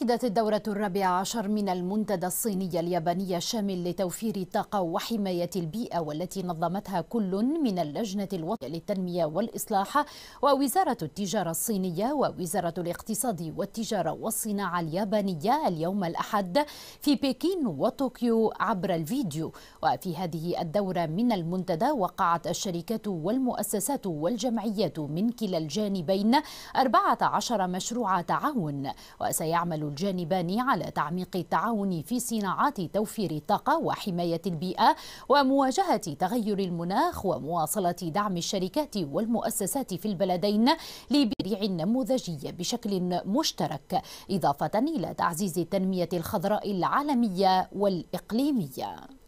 عقدت الدورة الرابعة عشر من المنتدى الصيني الياباني الشامل لتوفير الطاقة وحماية البيئة والتي نظمتها كل من اللجنة الوطنية للتنمية والإصلاح ووزارة التجارة الصينية ووزارة الاقتصاد والتجارة والصناعة اليابانية اليوم الأحد في بكين وطوكيو عبر الفيديو وفي هذه الدورة من المنتدى وقعت الشركات والمؤسسات والجمعيات من كلا الجانبين 14 مشروع تعاون وسيعمل الجانبان على تعميق التعاون في صناعات توفير الطاقة وحماية البيئة ومواجهة تغير المناخ ومواصلة دعم الشركات والمؤسسات في البلدين لبريع النموذجي بشكل مشترك إضافة إلى تعزيز التنمية الخضراء العالمية والإقليمية